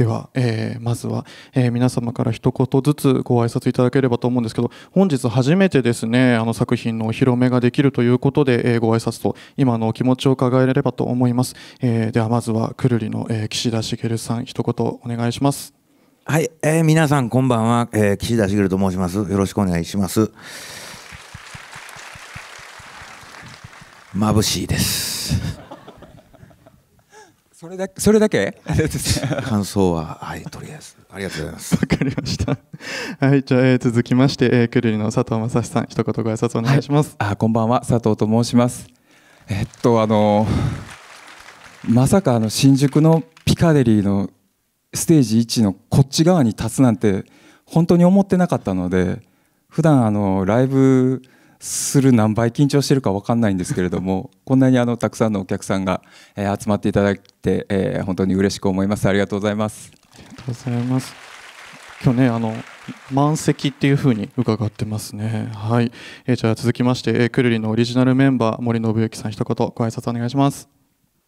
では、えー、まずは、えー、皆様から一言ずつご挨拶いただければと思うんですけど本日初めてですねあの作品のお披露目ができるということで、えー、ご挨拶と今のお気持ちを伺えればと思います、えー、ではまずはくるりの、えー、岸田茂さん一言お願いしますはい、えー、皆さんこんばんは、えー、岸田茂と申しますよろしくお願いしますぶしいですそれだけそれだけ 感想ははいとりあえずありがとうございますわかりましたはいじゃあ、えー、続きまして、えー、くるりの佐藤正さん一言ご挨拶お願いします、はい、あこんばんは佐藤と申しますえっとあのまさかあの新宿のピカデリーのステージ1のこっち側に立つなんて本当に思ってなかったので普段あのライブする何倍緊張してるか分かんないんですけれども こんなにあのたくさんのお客さんが、えー、集まっていただいて、えー、本当に嬉しく思いますありがとうございますありがとうございます今日ねあの満席っていうふうに伺ってますねはい、えー、じゃあ続きまして、えー、くるりのオリジナルメンバー森信之さん一言ご挨拶お願いします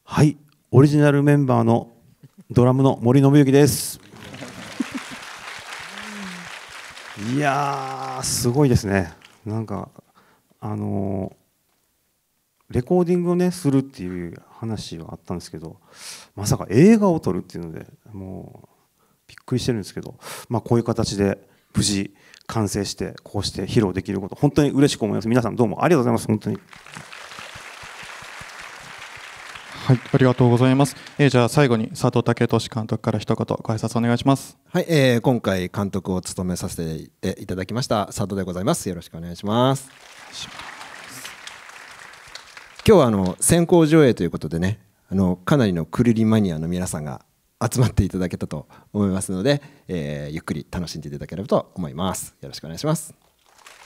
はいオリジナルメンバーのドラムの森信之ですいやすごいですねなんかあのレコーディングをねするっていう話はあったんですけどまさか映画を撮るっていうのでもうびっくりしてるんですけど、まあ、こういう形で無事完成してこうして披露できること本当に嬉しく思います皆さんどうもありがとうございます本当に。はい、ありがとうございます。えー、じゃあ最後に佐藤健俊監督から一言ご挨拶お願いします。はい、えー、今回監督を務めさせていただきました佐藤でございます。よろしくお願いします。今日はあの先行上映ということでねあのかなりのくリりマニアの皆さんが集まっていただけたと思いますので、えー、ゆっくり楽しんでいただければと思いますよろしくお願いします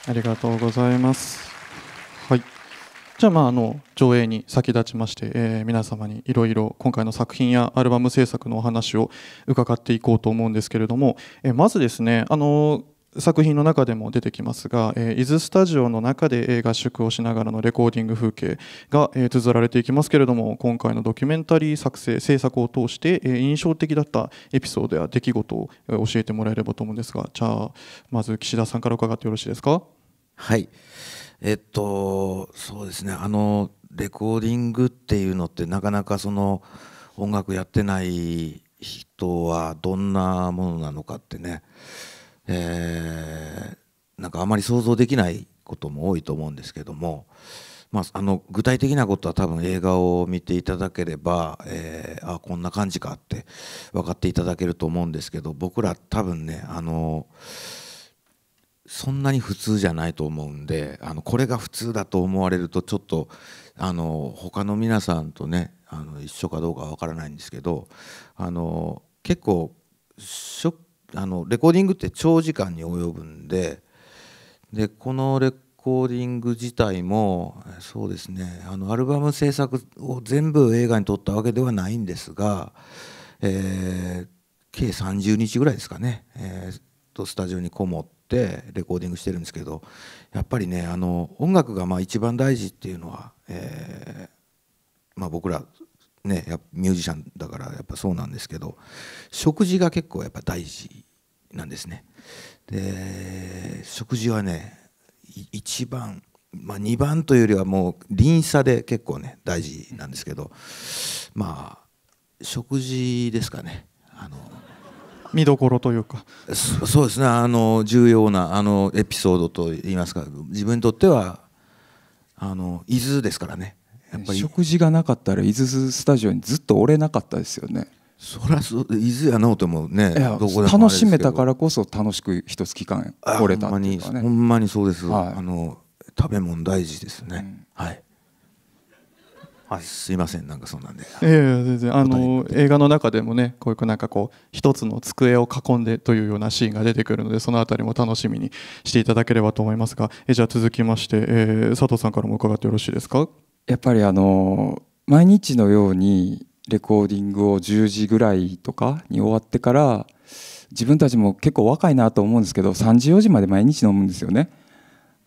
ありがとうございますはいじゃあまああの上映に先立ちまして、えー、皆様にいろいろ今回の作品やアルバム制作のお話を伺っていこうと思うんですけれども、えー、まずですねあのー作品の中でも出てきますが、えー、伊豆スタジオの中で合宿をしながらのレコーディング風景が、えー、綴られていきますけれども今回のドキュメンタリー作成制作を通して、えー、印象的だったエピソードや出来事を教えてもらえればと思うんですがじゃあまず岸田さんから伺ってよろしいですか。はいえっとそうですねあのレコーディングっていうのってなかなかその音楽やってない人はどんなものなのかってねえー、なんかあまり想像できないことも多いと思うんですけども、まあ、あの具体的なことは多分映画を見ていただければ、えー、あこんな感じかって分かっていただけると思うんですけど僕ら多分ねあのそんなに普通じゃないと思うんであのこれが普通だと思われるとちょっとあの他の皆さんとねあの一緒かどうかは分からないんですけどあの結構ショッあのレコーディングって長時間に及ぶんででこのレコーディング自体もそうですねあのアルバム制作を全部映画に撮ったわけではないんですが、えー、計30日ぐらいですかね、えー、とスタジオにこもってレコーディングしてるんですけどやっぱりねあの音楽がまあ一番大事っていうのは、えー、まあ、僕らねミュージシャンだからやっぱそうなんですけど食事が結構やっぱ大事なんですねで食事はね1番、まあ、2番というよりはもう輪差で結構ね大事なんですけどまあ食事ですかねあの見どころというかそうですねあの重要なあのエピソードといいますか自分にとってはあの伊豆ですからねやっぱり食事がなかったら伊豆スタジオにずっとおれなかったですよねそりゃそう伊豆やのうともね楽しめたからこそ楽しく一月間おれたっていうか、ね、ほんまにそうです、はい、あの食べ物大事ですね、うん、はい、はい、すいませんなんかそんなんでいやいや全然あの映画の中でもねこういうなんかこう一つの机を囲んでというようなシーンが出てくるのでそのあたりも楽しみにしていただければと思いますがえじゃあ続きまして、えー、佐藤さんからも伺ってよろしいですかやっぱりあの毎日のようにレコーディングを10時ぐらいとかに終わってから自分たちも結構若いなと思うんですけど3時4時まで毎日飲むんですよね。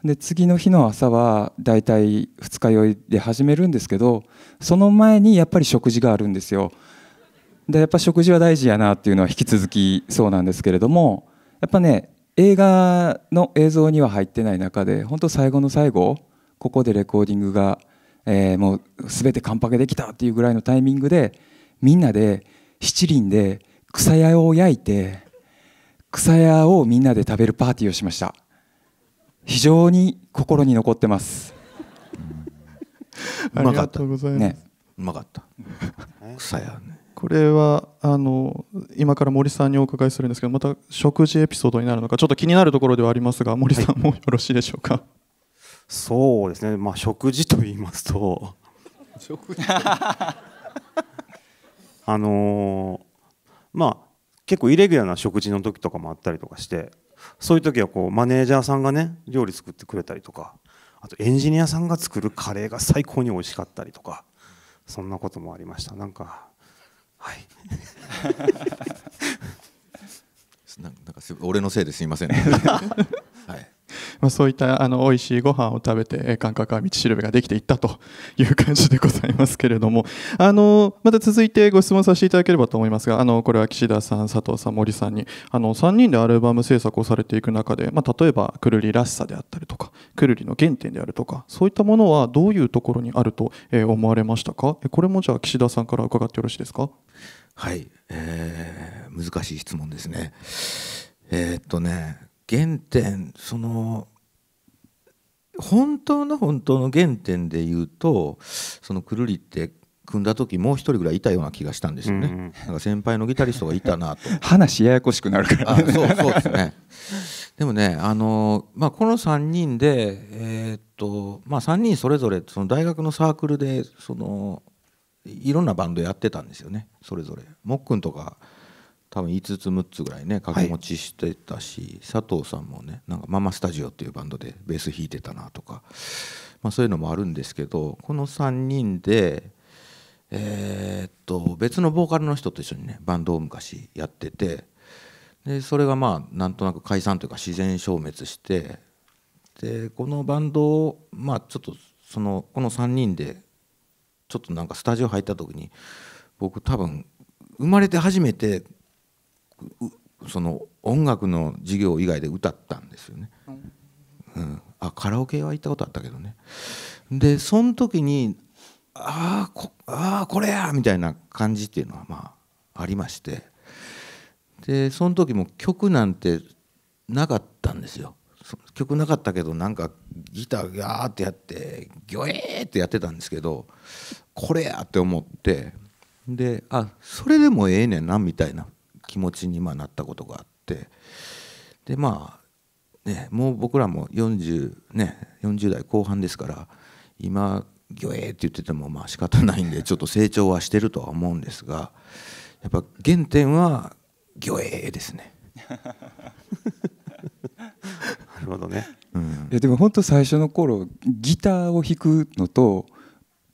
で次の日の朝はだいたい二日酔いで始めるんですけどその前にやっぱり食事があるんですよ。でやっぱ食事は大事やなっていうのは引き続きそうなんですけれどもやっぱね映画の映像には入ってない中で本当最後の最後ここでレコーディングがえー、もう全て完パできたっていうぐらいのタイミングでみんなで七輪で草屋を焼いて草屋をみんなで食べるパーティーをしました非常に心に残ってます うまかったね、うまかった草屋ねこれはあの今から森さんにお伺いするんですけどまた食事エピソードになるのかちょっと気になるところではありますが森さんもよろしいでしょうか、はいそうですね、まあ、食事と言いますとあのー、まあ結構イレギュラーな食事の時とかもあったりとかしてそういう時はこうマネージャーさんがね料理作ってくれたりとかあとエンジニアさんが作るカレーが最高に美味しかったりとかそんなこともありましたなんかはい なんか俺のせいですいません、ね まあ、そういったあの美味しいご飯を食べて感覚は道しるべができていったと いう感じでございますけれどもあのまた続いてご質問させていただければと思いますがあのこれは岸田さん佐藤さん森さんにあの3人でアルバム制作をされていく中で、まあ、例えばくるりらしさであったりとかくるりの原点であるとかそういったものはどういうところにあると思われましたかこれもじゃあ岸田さんから伺ってよろしいですかはい、えー、難しい質問ですねえー、っとね原点その本当の本当の原点で言うとそのくるりって組んだ時もう一人ぐらいいたような気がしたんですよね、うんうん、なんか先輩のギタリストがいたなと 話ややこしくなるからねそうそうですねでもねあの、まあ、この3人で、えー、っとまあ、3人それぞれその大学のサークルでそのいろんなバンドやってたんですよねそれぞれもっくんとか多分5つ6つぐらいね掛け持ちしてたし、はい、佐藤さんもねなんかママスタジオっていうバンドでベース弾いてたなとか、まあ、そういうのもあるんですけどこの3人で、えー、っと別のボーカルの人と一緒にねバンドを昔やっててでそれがまあなんとなく解散というか自然消滅してでこのバンドをまあちょっとそのこの3人でちょっとなんかスタジオ入った時に僕多分生まれて初めてその音楽の授業以外で歌ったんですよね。うん、あカラオケは行ったことあったけどね。でその時にあこあこれやみたいな感じっていうのはまあありましてでその時も曲なんてなかったんですよ。曲なかったけどなんかギターャーってやってギョエーってやってたんですけどこれやって思ってであそれでもええねんなみたいな気持ちにまあなったことがあってでまあねもう僕らも 40, ね40代後半ですから今ギョエーって言っててもまあ仕方ないんで ちょっと成長はしてるとは思うんですがやっぱ原点はギョエーですね。なるほどね、うん、いやでも本当最初の頃ギターを弾くのと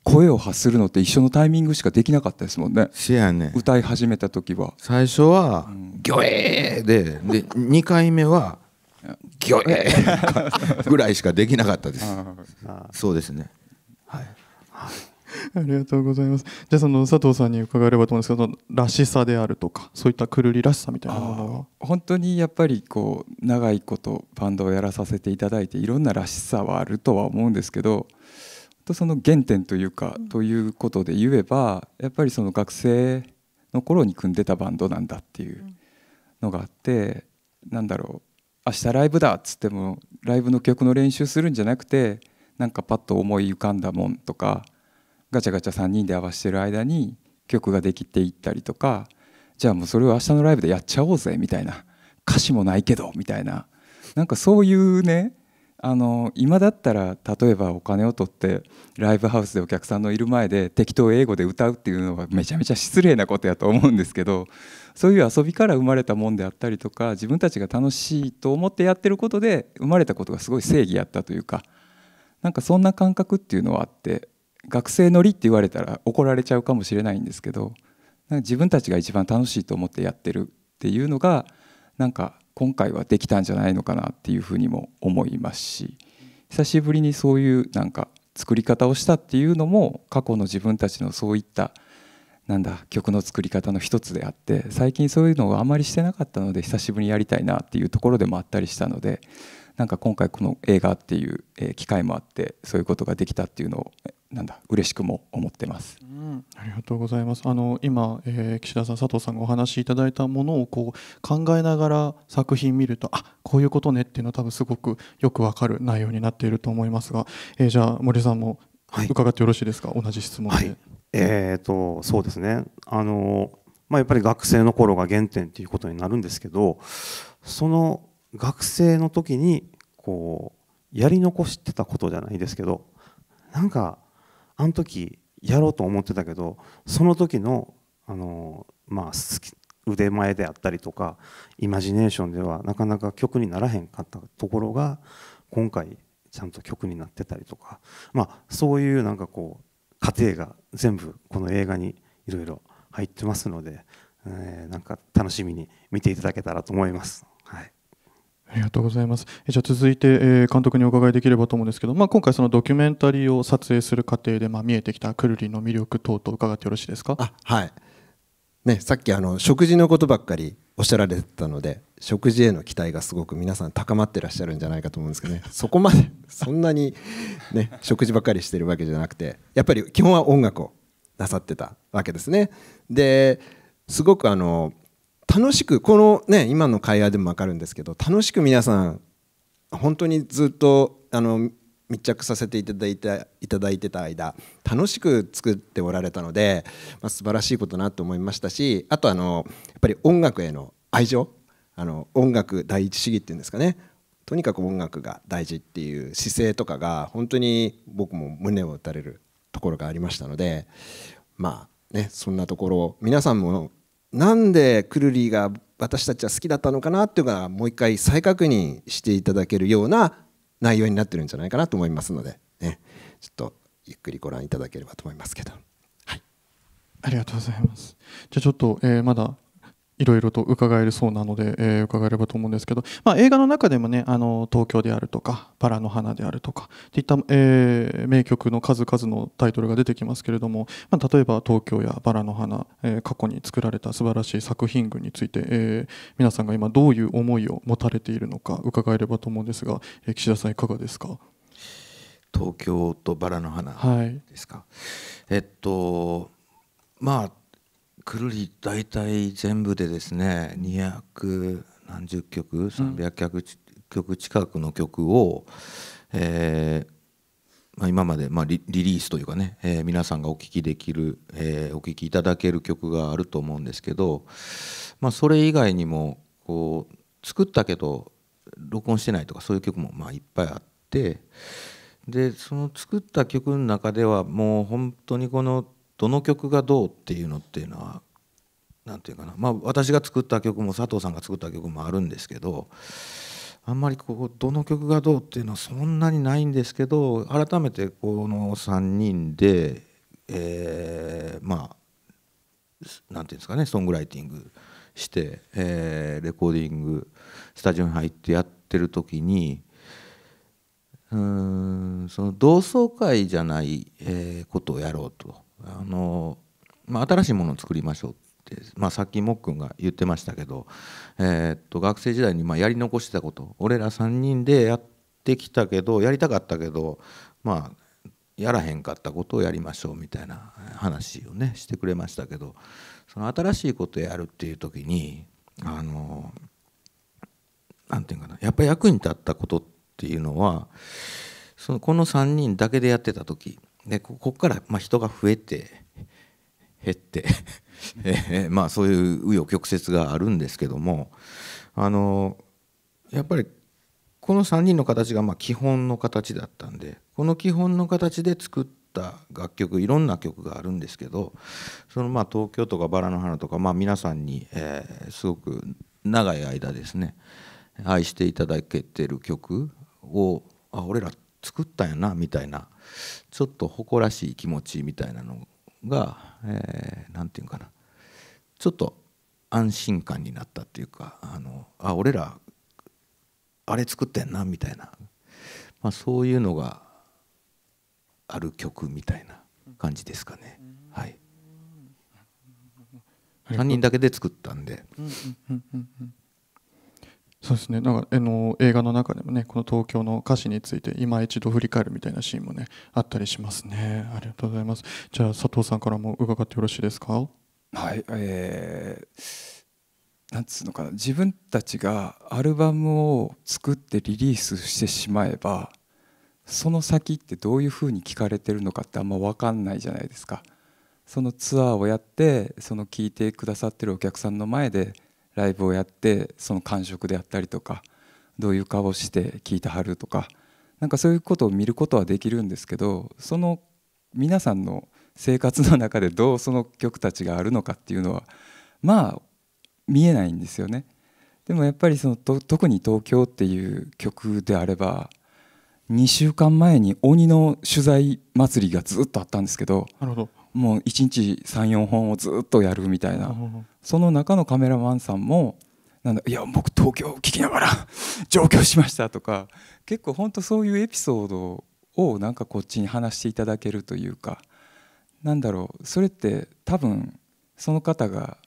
声を発するのって一緒のタイミングしかできなかったですもんねやね歌い始めた時は最初は「ギョエーで」で2回目は「ギョエー」ぐらいしかできなかったですそうですねはいありがとうございます。じゃあその佐藤さんに伺えればと思うんですけど、らしさであるとか、そういったくるりらしさみたいなものは。本当にやっぱりこう長いことバンドをやらさせていただいて、いろんならしさはあるとは思うんですけど、とその原点というか、うん、ということで言えばやっぱりその学生の頃に組んでたバンドなんだっていうのがあって、うん、なんだろう明日ライブだっつってもライブの曲の練習するんじゃなくてなんかパッと思い浮かんだもんとかガチャガチャ3人で合わせてる間に曲ができていったりとかじゃあもうそれを明日のライブでやっちゃおうぜみたいな歌詞もないけどみたいななんかそういうねあの今だったら例えばお金を取ってライブハウスでお客さんのいる前で適当英語で歌うっていうのはめちゃめちゃ失礼なことやと思うんですけど そういう遊びから生まれたもんであったりとか自分たちが楽しいと思ってやってることで生まれたことがすごい正義やったというかなんかそんな感覚っていうのはあって学生のりって言われたら怒られちゃうかもしれないんですけどなんか自分たちが一番楽しいと思ってやってるっていうのがなんか今回はできたんじゃないのかなっていうふうにも思いますし久しぶりにそういうなんか作り方をしたっていうのも過去の自分たちのそういったなんだ曲の作り方の一つであって最近そういうのをあまりしてなかったので久しぶりにやりたいなっていうところでもあったりしたのでなんか今回この映画っていう機会もあってそういうことができたっていうのをなんだ嬉しくも思ってます、うん、ありがとうございますあの今、えー、岸田さん佐藤さんがお話しいただいたものをこう考えながら作品見るとあこういうことねっていうのは多分すごくよくわかる内容になっていると思いますが、えー、じゃあ森さんも伺ってよろしいですか、はい、同じ質問で。はい、えーと、とそうですねあの、まあ、やっぱり学生の頃が原点ということになるんですけどその学生の時にこうやり残してたことじゃないですけどなんかあの時やろうと思ってたけどその時のあの、まあ、腕前であったりとかイマジネーションではなかなか曲にならへんかったところが今回ちゃんと曲になってたりとか、まあ、そういうなんかこう過程が全部この映画にいろいろ入ってますので、えなんか楽しみに見ていただけたらと思います。ありがとうございます。じゃあ続いて、え監督にお伺いできればと思うんですけど、まあ、今回そのドキュメンタリーを撮影する過程で、ま見えてきたくるりの魅力等々伺ってよろしいですかはい、ね、さっきあの食事のことばっかりおっしゃられてたので食事への期待がすごく皆さん高まってらっしゃるんじゃないかと思うんですけどね そこまでそんなに、ね、食事ばっかりしてるわけじゃなくてやっぱり基本は音楽をなさってたわけですね。ですごくあの楽しくこのね今の会話でも分かるんですけど楽しく皆さん本当にずっとあの密着させていただいていただいてた間楽しく作っておられたので、まあ、素晴らしいことだなと思いましたしあとあのやっぱり音楽への愛情あの音楽第一主義っていうんですかねとにかく音楽が大事っていう姿勢とかが本当に僕も胸を打たれるところがありましたのでまあねそんなところ皆さんもなんでくるりが私たちは好きだったのかなっていうのがもう一回再確認していただけるような内容になってるんじゃないかなと思いますので、ね、ちょっとゆっくりご覧いただければと思いますけど。はい、ありがとうございます。じゃあちょっと、えー、まだいろいろと伺えるそうなので、えー、伺えればと思うんですけど、まあ、映画の中でもねあの東京であるとかバラの花であるとかっていった、えー、名曲の数々のタイトルが出てきますけれども、まあ、例えば東京やバラの花、えー、過去に作られた素晴らしい作品群について、えー、皆さんが今どういう思いを持たれているのか伺えればと思うんですが、えー、岸田さんいかがですか東京とバラの花ですか、はい、えっとまあくるり大体全部でですね200何十曲300曲近くの曲を、えーまあ、今まで、まあリ、リリースというかね、えー、皆さんがお聴きできる、えー、お聴きいただける曲があると思うんですけど、まあ、それ以外にもこう作ったけど録音してないとかそういう曲もまあいっぱいあってでその作った曲の中ではもう本当にこのどの曲がどうっていうのっていうのはんていうかな、まあ、私が作った曲も佐藤さんが作った曲もあるんですけどあんまりこうどの曲がどうっていうのはそんなにないんですけど改めてこの3人で、えまあ何て言うんですかねソングライティングして、えレコーディングスタジオに入ってやってる時に。うんその同窓会じゃない、えー、ことをやろうとあの、まあ、新しいものを作りましょうって、まあ、さっきもっくんが言ってましたけど、えー、っと学生時代にまやり残したこと俺ら3人でやってきたけどやりたかったけどまあやらへんかったことをやりましょうみたいな話をねしてくれましたけどその新しいことやるっていう時にあの何て言うかなやっぱり役に立ったことっていうのはそのこの3人だけでやってた時でここからまあ人が増えて減って えまあそういう紆余曲折があるんですけどもあのやっぱりこの3人の形がまあ基本の形だったんでこの基本の形で作った楽曲いろんな曲があるんですけどそのまあ東京とかバラの花とかまあ皆さんにえすごく長い間ですね愛していただけてる曲をあ俺ら作ったんやなみたいなちょっと誇らしい気持ちみたいなのが何、えー、て言うかなちょっと安心感になったっていうかあのあ俺らあれ作ってんなみたいな、まあ、そういうのがある曲みたいな感じですかね。はい、3人だけで作ったんで。そうですねなんかあの映画の中でもねこの東京の歌詞について今一度振り返るみたいなシーンもねあったりしますねありがとうございますじゃあ佐藤さんからも伺ってよろしいですかはいえーなんつうのかな自分たちがアルバムを作ってリリースしてしまえばその先ってどういう風に聞かれてるのかってあんま分かんないじゃないですかそのツアーをやってその聞いてくださってるお客さんの前でライブをやってその感触であったりとかどういう顔して聴いてはるとかなんかそういうことを見ることはできるんですけどその皆さんの生活の中でどうその曲たちがあるのかっていうのはまあ見えないんですよね。でもやっぱりその特に「東京」っていう曲であれば2週間前に鬼の取材祭りがずっとあったんですけどなるほどもう1日34本をずっとやるみたいなその中のカメラマンさんもなんだいや僕東京を聞きながら 上京しましたとか結構本当そういうエピソードをなんかこっちに話していただけるというかなんだろうそれって多分その方が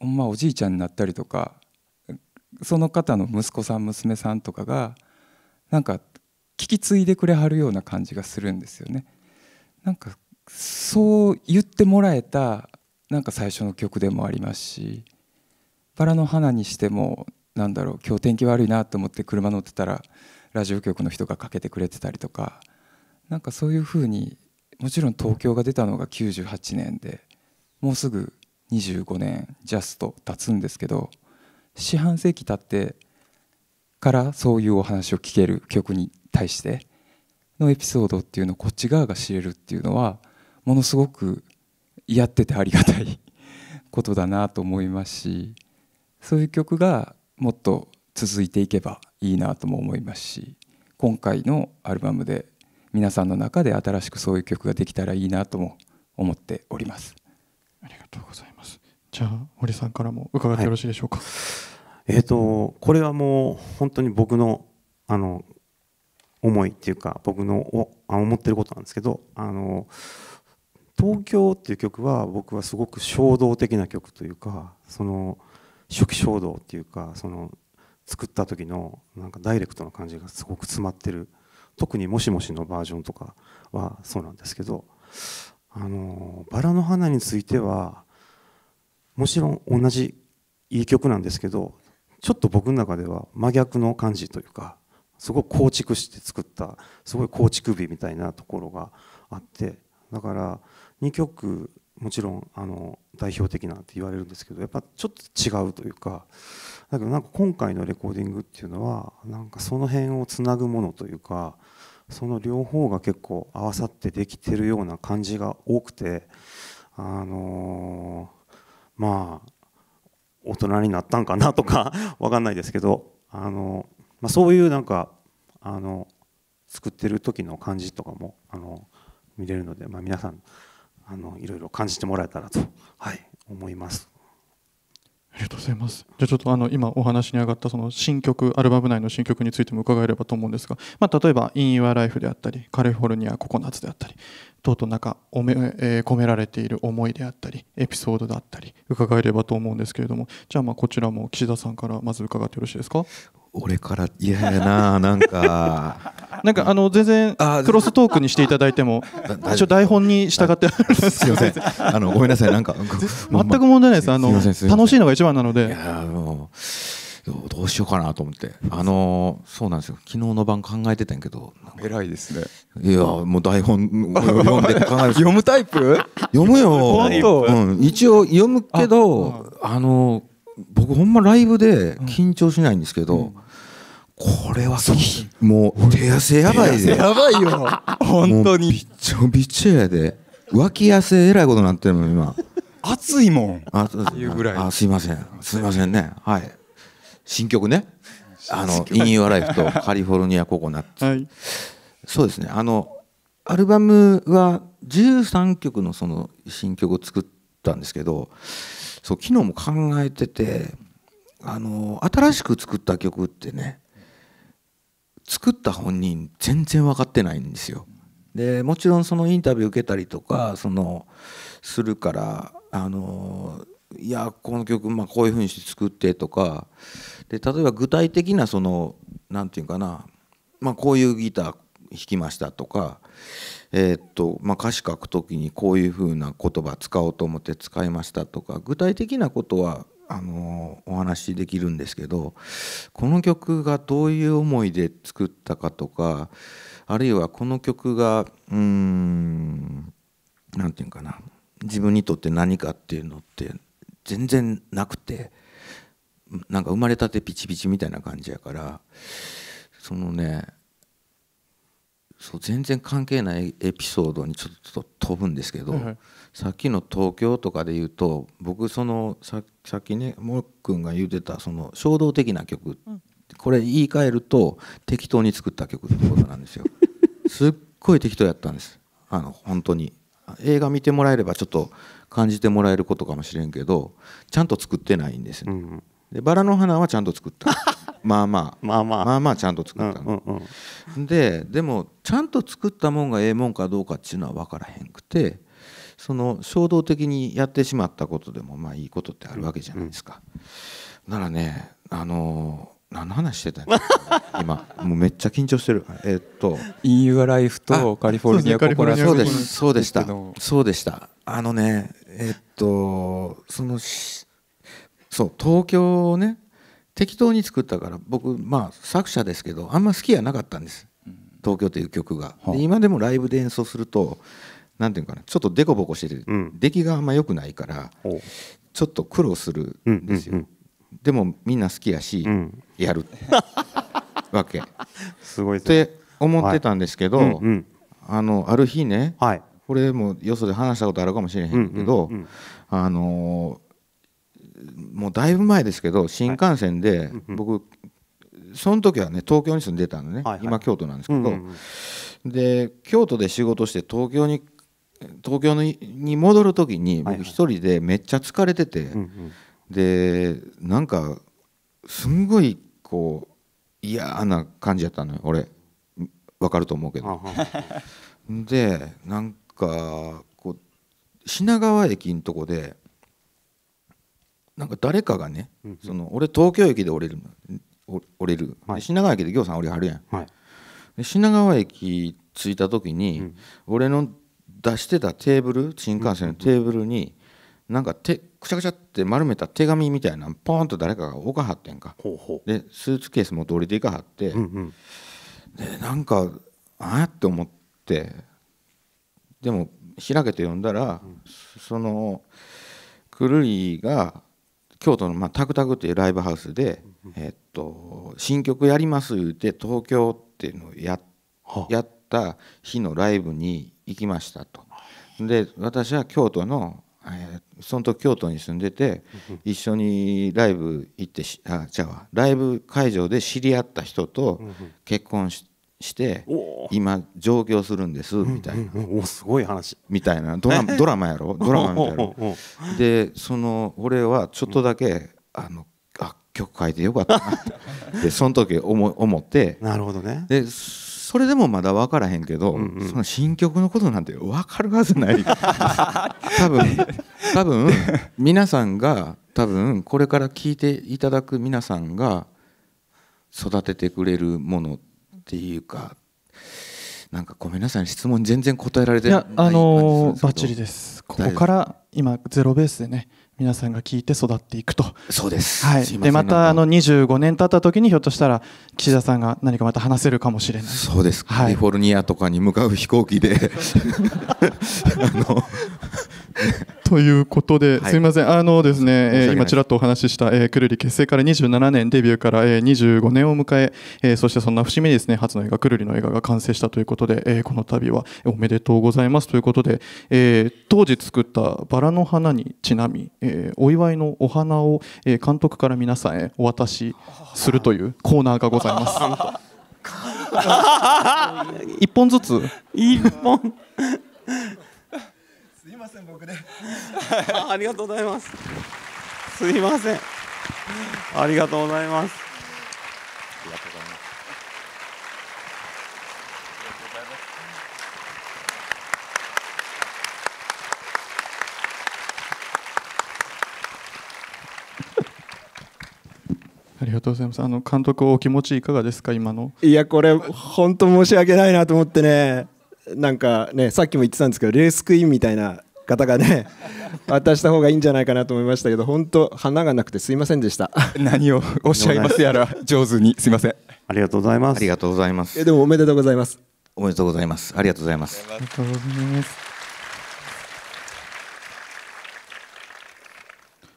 まおじいちゃんになったりとかその方の息子さん娘さんとかがなんか聞き継いでくれはるような感じがするんですよね。なんかそう言ってもらえたなんか最初の曲でもありますし「バラの花」にしてもなんだろう今日天気悪いなと思って車乗ってたらラジオ局の人がかけてくれてたりとかなんかそういうふうにもちろん東京が出たのが98年でもうすぐ25年ジャスト経つんですけど四半世紀経ってからそういうお話を聞ける曲に対してのエピソードっていうのをこっち側が知れるっていうのは。ものすごくやっててありがたい ことだなと思いますしそういう曲がもっと続いていけばいいなとも思いますし今回のアルバムで皆さんの中で新しくそういう曲ができたらいいなとも思っておりますありがとうございますじゃあ堀さんからも伺ってよろしいでしょうか、はい、えっ、ー、とこれはもう本当に僕のあの思いっていうか僕のお思ってることなんですけどあの「東京」っていう曲は僕はすごく衝動的な曲というかその初期衝動っていうかその作った時のなんかダイレクトな感じがすごく詰まってる特に「もしもし」のバージョンとかはそうなんですけどあのバラの花についてはもちろん同じいい曲なんですけどちょっと僕の中では真逆の感じというかすごく構築して作ったすごい構築美みたいなところがあってだから2曲もちろんあの代表的なって言われるんですけどやっぱちょっと違うというかだけどなんか今回のレコーディングっていうのはなんかその辺をつなぐものというかその両方が結構合わさってできてるような感じが多くてあのまあ大人になったんかなとか わかんないですけどあの、まあ、そういうなんかあの作ってる時の感じとかもあの見れるので、まあ、皆さんあのいろいろ感じてもらえたらと、はい、思います。ありがとうございます。じゃちょっとあの今お話に上がったその新曲アルバム内の新曲についても伺えればと思うんですが、まあ、例えば「In Your Life」であったり「カリフォルニアココナッツ」であったりとうとうかおめ、えー、込められている思いであったりエピソードだったり伺えればと思うんですけれどもじゃあまあこちらも岸田さんからまず伺ってよろしいですか俺から嫌やな なんかなんかあの全然クロストークにしていただいても一応台本に従ってすみません あのごめんなさいなんか全く問題ないですあの楽しいのが一番なのでどうしようかなと思ってあのそうなんですよ昨日の晩考えてたんけど偉いですねいやもう台本読んで 考え読むタイプ読むよ、本当一応読むけどあの僕ほんまライブで緊張しないんですけど、うんこれはもう手汗やばいでやばいよ 本当にびっちょびちょやで脇汗えらいことになってるの今熱いもんあいうぐらいあすいませんすいませんねはい新曲ねあの「イン・ユア・ライフ」と「カリフォルニア・ココナッツ」はい、そうですねあのアルバムは13曲のその新曲を作ったんですけどそう昨日も考えててあの新しく作った曲ってね作った本人全然分かってないんですよ。でもちろんそのインタビュー受けたりとかそのするからあのいやこの曲、まあ、こういうふうにして作ってとかで例えば具体的なその何て言うかな、まあ、こういうギター弾きましたとか、えっとまあ、歌詞書く時にこういうふうな言葉使おうと思って使いましたとか具体的なことはあのお話しできるんですけどこの曲がどういう思いで作ったかとかあるいはこの曲がうん何て言うかな自分にとって何かっていうのって全然なくてなんか生まれたてピチピチみたいな感じやからそのねそう全然関係ないエピソードにちょっと飛ぶんですけど、さっきの東京とかで言うと僕そのささっきねもっくんが言うてたその衝動的な曲、うん、これ言い換えると適当に作った曲ってことなんですよ。すっごい適当やったんですあの本当に映画見てもらえればちょっと感じてもらえることかもしれんけどちゃんと作ってないんです、ね、うん、でバラの花はちゃんと作ったまあまあまあまあまあまあちゃんと作ったの、うんうんうん、ででもちゃんと作ったもんがええもんかどうかっていうのは分からへんくてその衝動的にやってしまったことでもまあいいことってあるわけじゃないですか、ならねあのー、何の話してたん 今もうめっちゃ緊張してるえー、っと EU ライフとカリフォルニアココラそうですそうでしたそうでしたあのねえー、っとそのそう東京をね適当に作ったから僕まあ作者ですけどあんま好きやなかったんです「東京」という曲が。で今でもライブで演奏すると何て言うかなちょっとデコボコしてて、うん、出来があんま良くないからちょっと苦労するんですよ。でもみんな好きやし、やる わけ。すごいって思ってたんですけど、あのある日ね、これもよそで話したことあるかもしれへんけど、あのもうだいぶ前ですけど新幹線で僕、その時はね東京に住んでたのね、今京都なんですけど、で京都で仕事して東京に東京に戻る時に僕一人でめっちゃ疲れてて、でなんかすんごいこう嫌な感じやったのよ俺わかると思うけど。でなんかこう品川駅のとこでなんか誰かがね、うん、その俺東京駅で降りる降りる、はい、品川駅で行さん降りはるやん、はい、で品川駅着いた時に、うん、俺の出してたテーブル新幹線のテーブルに、うん、なんかてくちゃくちゃって丸めた手紙みたいなポーンと誰かが置かはってんかでスーツケース持って降りていかはって、うんうん、でなんかああって思ってでも開けて読んだら、うん、そのくるりが京都の、まあ、タクタクっていうライブハウスで、えっと、新曲やります言うて東京っていうのをややった日のライブに行きましたと。で私は京都の、えー、その時京都に住んでて一緒にライブ行ってあじゃあライブ会場で知り合った人と結婚して。して今上京するんですみたいな、うんうん、おすごい話みたいなドラドラマやろ ドラマみたいなでその俺はちょっとだけあのあ曲書いてよかったなって その時思思ってなるほどねでそれでもまだ分からへんけど、うんうん、その新曲のことなんて分かるはずない 多分多分皆さんが多分これから聴いていただく皆さんが育ててくれるものっていうかなんかごめんなさい、質問全然答えられてないいやあのー、バッチリですここから今ゼロベースでね皆さんが聞いて育っていくとそうです,、はい、でまたあの25年経った時にひょっとしたら岸田さんが何かまた話せるかもしれないそうです、はい、カリフォルニアとかに向かう飛行機で あの ということで、すみません、あのですね、えー、今ちらっとお話しした、えー、くるり結成から27年、デビューから、えー、25年を迎ええー、そしてそんな節目にですね、初の映画くるりの映画が完成したということで、えー、この度はおめでとうございますということで、えー、当時作ったバラの花にちなみ、えー、お祝いのお花を、えー、監督から皆さんへお渡しするというコーナーがございます。一本ずつ。本。ません僕で あありがとうございますすいませんありがとうございますありがとうございますありがとうございます。あの監督お気持ちいかがですか今の。いやこれ本当申し訳ないなと思ってね。なんかねさっきも言ってたんですけどレースクイーンみたいな方がね渡した方がいいんじゃないかなと思いましたけど本当花がなくてすいませんでした何をおっしゃいますやら上手にすいませんありがとうございますありがとうございますえでもおめでとうございますおめでとうございますありがとうございますありがとうございます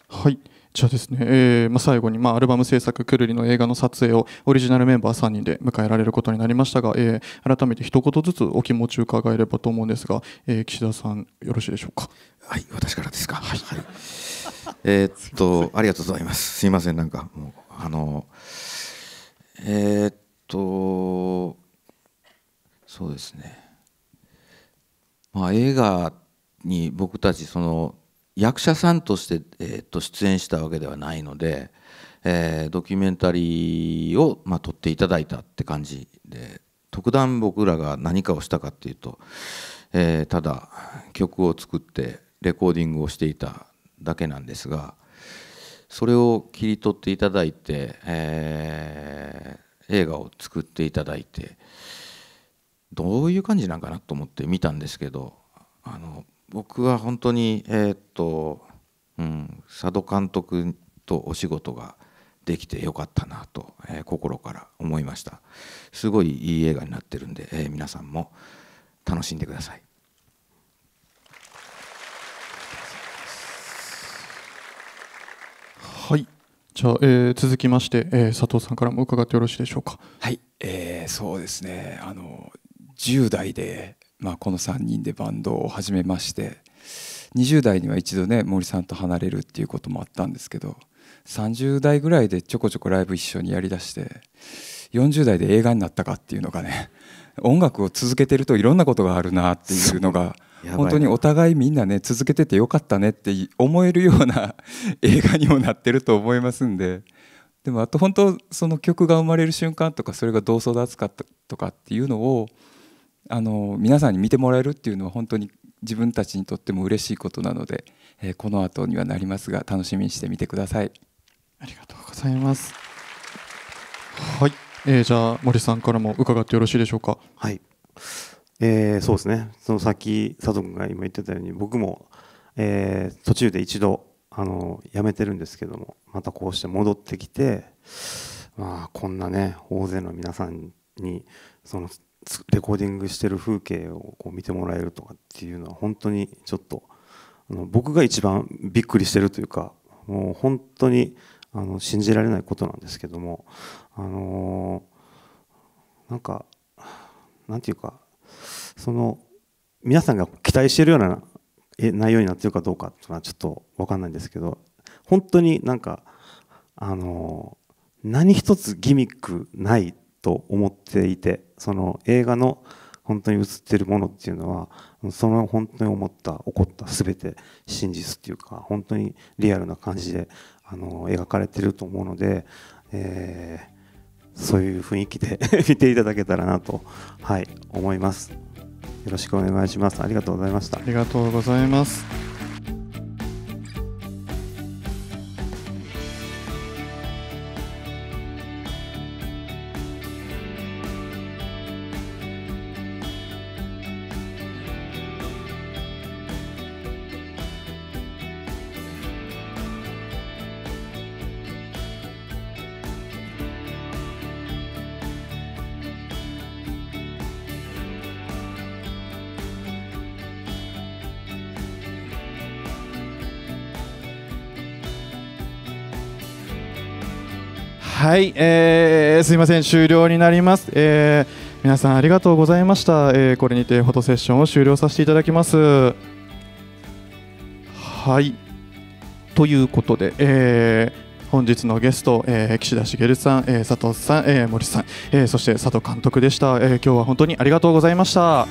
はいじゃあですね、えーまあ、最後に、まあ、アルバム制作くるりの映画の撮影をオリジナルメンバー3人で迎えられることになりましたが、えー、改めて一言ずつお気持ち伺えればと思うんですが、えー、岸田さんよろしいでしょうかはい私からですかはい、はい、えっとありがとうございますすいませんなんかもうあのえー、っとそうですねまあ映画に僕たちその役者さんとして、えー、と出演したわけではないので、えー、ドキュメンタリーを、まあ、撮っていただいたって感じで特段僕らが何かをしたかっていうと、えー、ただ曲を作ってレコーディングをしていただけなんですがそれを切り取っていただいて、えー、映画を作っていただいてどういう感じなんかなと思って見たんですけどあの僕は本当に、えー、っとうん、佐渡監督とお仕事ができてよかったなと、えー、心から思いましたすごいいい映画になってるんで、えー、皆さんも楽しんでくださいはいじゃあ、えー、続きまして、えー、佐藤さんからも伺ってよろしいでしょうかはい、えー、そうですねあの10代でまあ、この3人でバンドを始めまして20代には一度ね森さんと離れるっていうこともあったんですけど30代ぐらいでちょこちょこライブ一緒にやりだして40代で映画になったかっていうのがね 音楽を続けてるといろんなことがあるなっていうのが。本当にお互いみんなね続けててよかったねって思えるような 映画にもなってると思いますんででもあと本当その曲が生まれる瞬間とかそれがどう育つかとかっていうのをあの皆さんに見てもらえるっていうのは本当に自分たちにとっても嬉しいことなので、えー、この後にはなりますが楽しみにしてみてくださいありがとうございますはい、えー、じゃあ森さんからも伺ってよろしいでしょうかはい、えー、そうですねそのさっき佐藤君が今言ってたように僕も、えー、途中で一度あの辞めてるんですけどもまたこうして戻ってきてまあこんなね大勢の皆さんにそのレコーディングしてる風景をこう見てもらえるとかっていうのは本当にちょっとあの僕が一番びっくりしてるというかもう本当にあの信じられないことなんですけどもあのなんかなんていうかその皆さんが期待してるような内容になってるかどうかっていうのはちょっと分かんないんですけど本当になんかあの何一つギミックないと思っていてその映画の本当に映ってるものっていうのはその本当に思った起こった全て真実っていうか本当にリアルな感じであの描かれてると思うので、えー、そういう雰囲気で 見ていただけたらなと、はい、思います。よろしくお願いします。ありがとうございました。ありがとうございます。はい、えー、すいません終了になります、えー、皆さんありがとうございました、えー、これにてフォトセッションを終了させていただきますはいということで、えー、本日のゲスト、えー、岸田茂さん、えー、佐藤さん、えー、森さん、えー、そして佐藤監督でした、えー、今日は本当にありがとうございました。